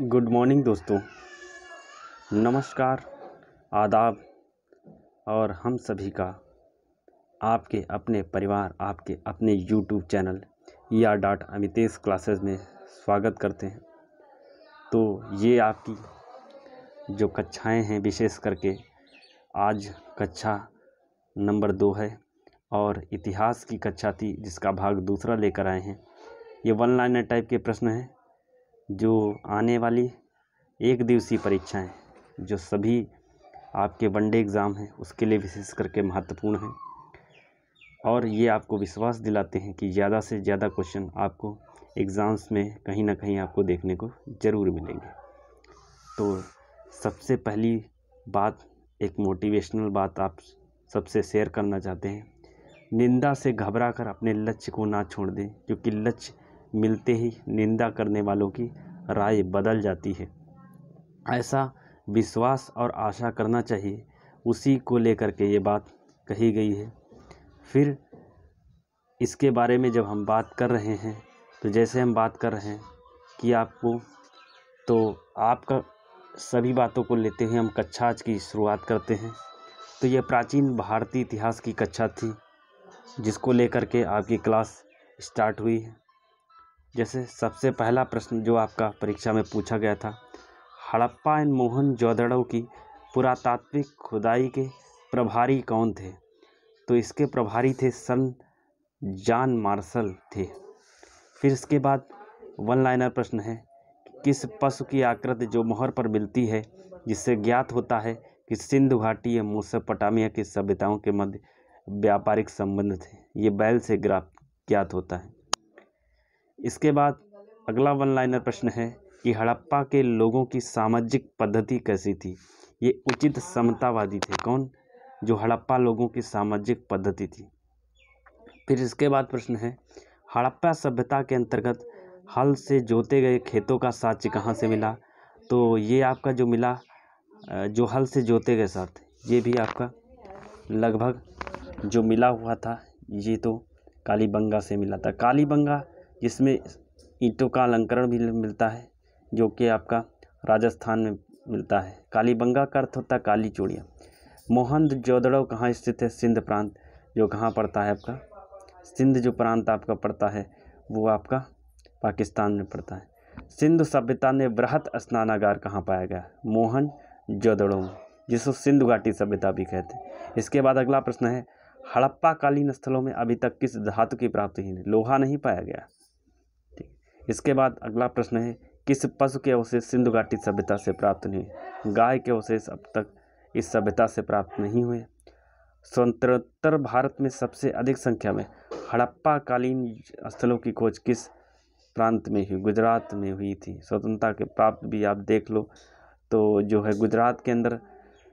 good morning दोस्तों नमस्कार आदाब और हम सभी का आपके अपने परिवार आपके अपने यूट्यूब चैनल या डॉट अमितेश क्लासेस में स्वागत करते हैं तो ये आपकी जो कक्षाएं हैं विशेष करके आज कक्षा नंबर दो है और इतिहास की कक्षा थी जिसका भाग दूसरा लेकर आए हैं ये वन लाइनर टाइप के प्रश्न हैं जो आने वाली एक दिवसीय परीक्षाएं जो सभी आपके वनडे एग्ज़ाम हैं उसके लिए विशेष करके महत्वपूर्ण हैं और ये आपको विश्वास दिलाते हैं कि ज़्यादा से ज़्यादा क्वेश्चन आपको एग्ज़ाम्स में कहीं ना कहीं आपको देखने को ज़रूर मिलेंगे तो सबसे पहली बात एक मोटिवेशनल बात आप सबसे शेयर करना चाहते हैं निंदा से घबरा कर अपने लक्ष्य को ना छोड़ दें क्योंकि लक्ष्य मिलते ही निंदा करने वालों की राय बदल जाती है ऐसा विश्वास और आशा करना चाहिए उसी को लेकर के ये बात कही गई है फिर इसके बारे में जब हम बात कर रहे हैं तो जैसे हम बात कर रहे हैं कि आपको तो आपका सभी बातों को लेते हुए हम कक्षा आज की शुरुआत करते हैं तो यह प्राचीन भारतीय इतिहास की कक्षा थी जिसको लेकर के आपकी क्लास स्टार्ट हुई है जैसे सबसे पहला प्रश्न जो आपका परीक्षा में पूछा गया था हड़प्पा एंड मोहन जोदड़ो की पुरातात्विक खुदाई के प्रभारी कौन थे तो इसके प्रभारी थे सन जान मार्शल थे फिर इसके बाद वन लाइनर प्रश्न है किस पशु की आकृति जो मोहर पर मिलती है जिससे ज्ञात होता है कि सिंधु घाटी या मुसपटामिया की सभ्यताओं के मध्य व्यापारिक संबंध थे ये बैल से ग्राफ ज्ञात होता है इसके बाद अगला वन लाइनर प्रश्न है कि हड़प्पा के लोगों की सामाजिक पद्धति कैसी थी ये उचित समतावादी थे कौन जो हड़प्पा लोगों की सामाजिक पद्धति थी फिर इसके बाद प्रश्न है हड़प्पा सभ्यता के अंतर्गत हल से जोते गए खेतों का साक्ष्य कहाँ से मिला तो ये आपका जो मिला जो हल से जोते गए साथ ये भी आपका लगभग जो मिला हुआ था ये तो कालीबंगा से मिला था कालीबंगा जिसमें ईंटों का अलंकरण भी मिलता है जो कि आपका राजस्थान में मिलता है कालीबंगा का अर्थ होता है काली चूड़ियाँ मोहन जोदड़ो कहाँ स्थित है सिंध प्रांत जो कहाँ पड़ता है आपका सिंध जो प्रांत आपका पड़ता है वो आपका पाकिस्तान में पड़ता है सिंधु सभ्यता में बृहत स्नानागार कहाँ पाया गया मोहन जोदड़ो में जिसको सिंधु घाटी सभ्यता भी कहते हैं इसके बाद अगला प्रश्न है हड़प्पा कालीन स्थलों में अभी तक किस धातु की प्राप्ति ही नहीं लोहा नहीं पाया गया इसके बाद अगला प्रश्न है किस पशु के अवशेष सिंधु घाटी सभ्यता से प्राप्त नहीं हुए गाय के अवशेष अब तक इस सभ्यता से प्राप्त नहीं हुए स्वतंत्रोत्तर भारत में सबसे अधिक संख्या में हड़प्पा कालीन स्थलों की खोज किस प्रांत में हुई गुजरात में हुई थी स्वतंत्रता के प्राप्त भी आप देख लो तो जो है गुजरात के अंदर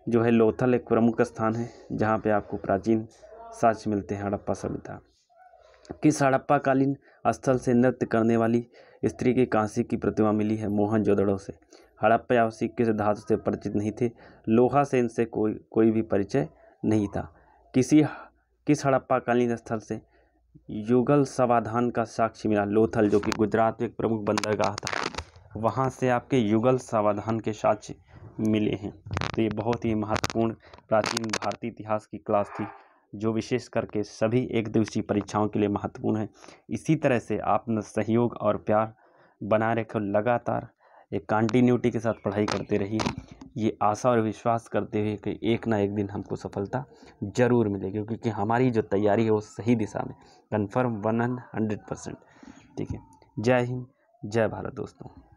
जो है लोथल एक प्रमुख स्थान है जहाँ पे आपको प्राचीन साक्ष्य मिलते हैं हड़प्पा सभ्यता कि हड़प्पाकालीन स्थल से नृत्य करने वाली स्त्री की कांसी की प्रतिमा मिली है मोहनजोदड़ो से हड़प्पा उसी किस धातु से परिचित नहीं थे लोहा से इनसे कोई कोई भी परिचय नहीं था किसी किस हड़प्पाकालीन स्थल से युगल समाधान का साक्ष्य मिला लोथल जो कि गुजरात में एक प्रमुख बंदरगाह था वहाँ से आपके युगल समाधान के साक्ष्य मिले हैं तो ये बहुत ही महत्वपूर्ण प्राचीन भारतीय इतिहास की क्लास थी जो विशेष करके सभी एक दिवसीय परीक्षाओं के लिए महत्वपूर्ण है इसी तरह से आप सहयोग और प्यार बनाए रखें लगातार एक कंटिन्यूटी के साथ पढ़ाई करते रहिए ये आशा और विश्वास करते हुए कि एक ना एक दिन हमको सफलता ज़रूर मिलेगी क्योंकि हमारी जो तैयारी है वो सही दिशा में कन्फर्म वन हंड्रेड परसेंट ठीक है जय हिंद जय भारत दोस्तों